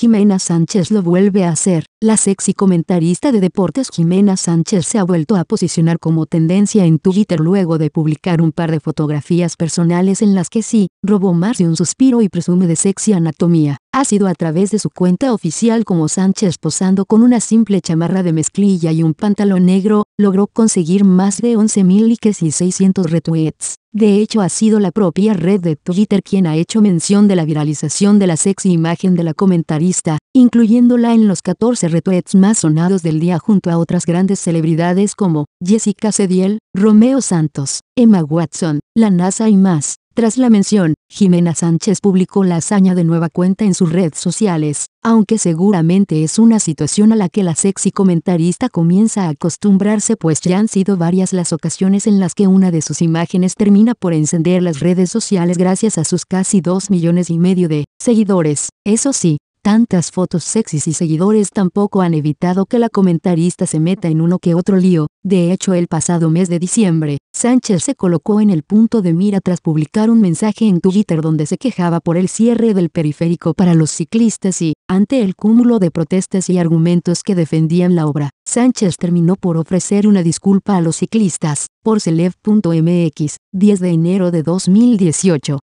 Jimena Sánchez lo vuelve a hacer. La sexy comentarista de deportes Jimena Sánchez se ha vuelto a posicionar como tendencia en Twitter luego de publicar un par de fotografías personales en las que sí, robó más de un suspiro y presume de sexy anatomía ha sido a través de su cuenta oficial como Sánchez posando con una simple chamarra de mezclilla y un pantalón negro, logró conseguir más de 11.000 likes y 600 retweets. De hecho ha sido la propia red de Twitter quien ha hecho mención de la viralización de la sexy imagen de la comentarista, incluyéndola en los 14 retweets más sonados del día junto a otras grandes celebridades como Jessica Cediel, Romeo Santos, Emma Watson, la NASA y más. Tras la mención, Jimena Sánchez publicó la hazaña de nueva cuenta en sus redes sociales, aunque seguramente es una situación a la que la sexy comentarista comienza a acostumbrarse pues ya han sido varias las ocasiones en las que una de sus imágenes termina por encender las redes sociales gracias a sus casi 2 millones y medio de seguidores. Eso sí, Tantas fotos sexys y seguidores tampoco han evitado que la comentarista se meta en uno que otro lío, de hecho el pasado mes de diciembre, Sánchez se colocó en el punto de mira tras publicar un mensaje en Twitter donde se quejaba por el cierre del periférico para los ciclistas y, ante el cúmulo de protestas y argumentos que defendían la obra, Sánchez terminó por ofrecer una disculpa a los ciclistas, por Celeb.mx, 10 de enero de 2018.